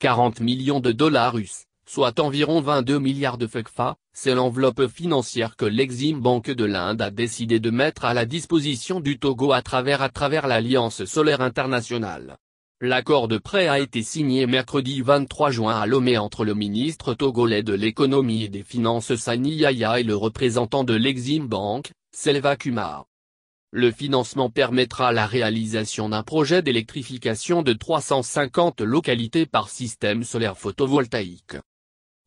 40 millions de dollars russes, soit environ 22 milliards de FECFA, c'est l'enveloppe financière que l'Exim Banque de l'Inde a décidé de mettre à la disposition du Togo à travers à travers l'Alliance solaire internationale. L'accord de prêt a été signé mercredi 23 juin à Lomé entre le ministre togolais de l'économie et des finances Sani Yaya et le représentant de l'Exim Bank, Selva Kumar. Le financement permettra la réalisation d'un projet d'électrification de 350 localités par système solaire photovoltaïque.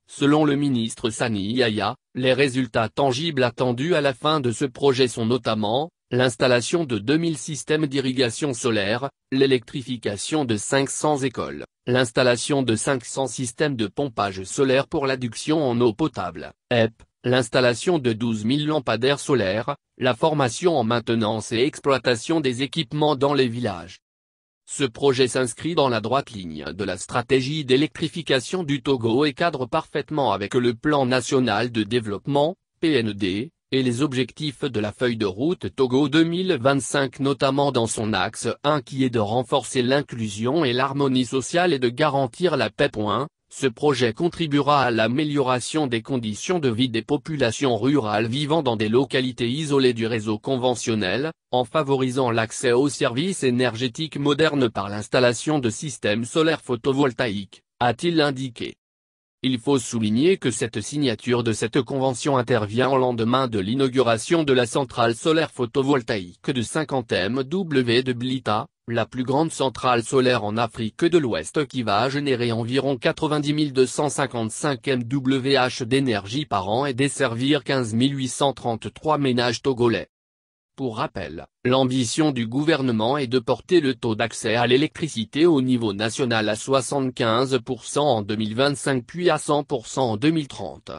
Selon le ministre Sani Yaya, les résultats tangibles attendus à la fin de ce projet sont notamment, l'installation de 2000 systèmes d'irrigation solaire, l'électrification de 500 écoles, l'installation de 500 systèmes de pompage solaire pour l'adduction en eau potable, e l'installation de 12 000 lampadaires solaires, la formation en maintenance et exploitation des équipements dans les villages. Ce projet s'inscrit dans la droite ligne de la stratégie d'électrification du Togo et cadre parfaitement avec le Plan National de Développement, PND, et les objectifs de la feuille de route Togo 2025 notamment dans son axe 1 qui est de renforcer l'inclusion et l'harmonie sociale et de garantir la paix. Ce projet contribuera à l'amélioration des conditions de vie des populations rurales vivant dans des localités isolées du réseau conventionnel, en favorisant l'accès aux services énergétiques modernes par l'installation de systèmes solaires photovoltaïques, a-t-il indiqué. Il faut souligner que cette signature de cette convention intervient au lendemain de l'inauguration de la centrale solaire photovoltaïque de 50 MW de Blita, la plus grande centrale solaire en Afrique de l'Ouest qui va générer environ 90 255 MWh d'énergie par an et desservir 15 833 ménages togolais. Pour rappel, l'ambition du gouvernement est de porter le taux d'accès à l'électricité au niveau national à 75% en 2025 puis à 100% en 2030.